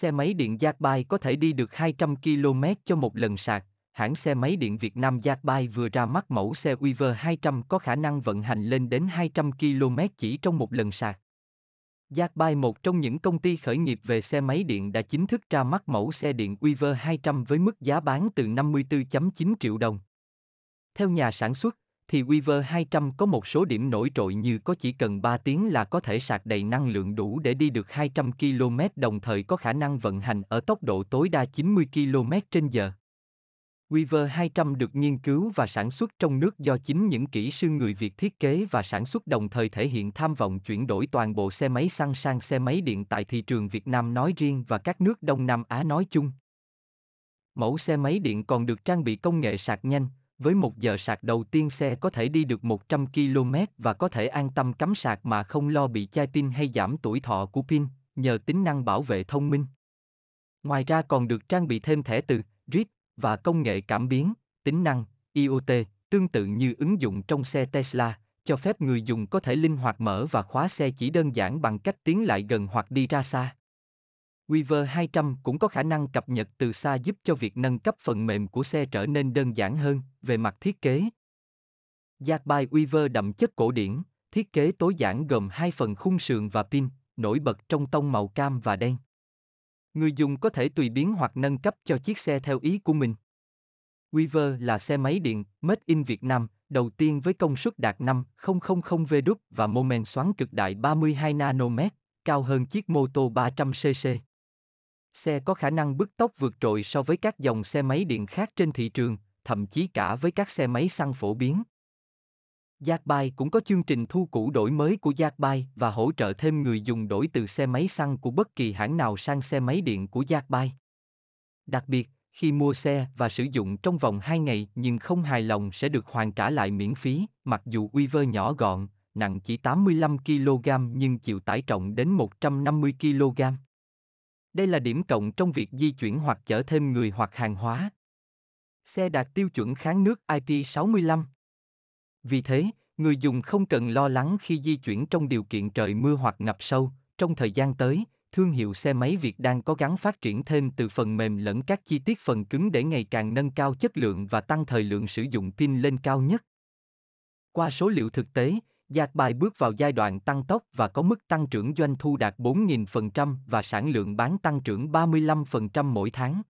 xe máy điện Jakbai có thể đi được 200 km cho một lần sạc. Hãng xe máy điện Việt Nam Jakbai vừa ra mắt mẫu xe Weaver 200 có khả năng vận hành lên đến 200 km chỉ trong một lần sạc. Jakbai một trong những công ty khởi nghiệp về xe máy điện đã chính thức ra mắt mẫu xe điện Weaver 200 với mức giá bán từ 54.9 triệu đồng. Theo nhà sản xuất, thì Weaver 200 có một số điểm nổi trội như có chỉ cần 3 tiếng là có thể sạc đầy năng lượng đủ để đi được 200 km đồng thời có khả năng vận hành ở tốc độ tối đa 90 km h Weaver 200 được nghiên cứu và sản xuất trong nước do chính những kỹ sư người Việt thiết kế và sản xuất đồng thời thể hiện tham vọng chuyển đổi toàn bộ xe máy xăng sang xe máy điện tại thị trường Việt Nam nói riêng và các nước Đông Nam Á nói chung. Mẫu xe máy điện còn được trang bị công nghệ sạc nhanh, với một giờ sạc đầu tiên xe có thể đi được 100 km và có thể an tâm cắm sạc mà không lo bị chai pin hay giảm tuổi thọ của pin, nhờ tính năng bảo vệ thông minh. Ngoài ra còn được trang bị thêm thẻ từ, RIP và công nghệ cảm biến, tính năng, IoT, tương tự như ứng dụng trong xe Tesla, cho phép người dùng có thể linh hoạt mở và khóa xe chỉ đơn giản bằng cách tiến lại gần hoặc đi ra xa. Weaver 200 cũng có khả năng cập nhật từ xa giúp cho việc nâng cấp phần mềm của xe trở nên đơn giản hơn về mặt thiết kế. Giác bài Weaver đậm chất cổ điển, thiết kế tối giản gồm hai phần khung sườn và pin, nổi bật trong tông màu cam và đen. Người dùng có thể tùy biến hoặc nâng cấp cho chiếc xe theo ý của mình. Weaver là xe máy điện made in Việt Nam, đầu tiên với công suất đạt 5.000 V và mô men xoắn cực đại 32 nanomet, cao hơn chiếc mô tô 300cc xe có khả năng bứt tốc vượt trội so với các dòng xe máy điện khác trên thị trường, thậm chí cả với các xe máy xăng phổ biến. Giacby cũng có chương trình thu cũ đổi mới của Giacby và hỗ trợ thêm người dùng đổi từ xe máy xăng của bất kỳ hãng nào sang xe máy điện của Giacby. Đặc biệt, khi mua xe và sử dụng trong vòng 2 ngày nhưng không hài lòng sẽ được hoàn trả lại miễn phí, mặc dù Weaver nhỏ gọn, nặng chỉ 85 kg nhưng chịu tải trọng đến 150 kg. Đây là điểm cộng trong việc di chuyển hoặc chở thêm người hoặc hàng hóa. Xe đạt tiêu chuẩn kháng nước IP65. Vì thế, người dùng không cần lo lắng khi di chuyển trong điều kiện trời mưa hoặc ngập sâu. Trong thời gian tới, thương hiệu xe máy Việt đang có gắng phát triển thêm từ phần mềm lẫn các chi tiết phần cứng để ngày càng nâng cao chất lượng và tăng thời lượng sử dụng pin lên cao nhất. Qua số liệu thực tế, bài bước vào giai đoạn tăng tốc và có mức tăng trưởng doanh thu đạt 4.000% và sản lượng bán tăng trưởng 35% mỗi tháng.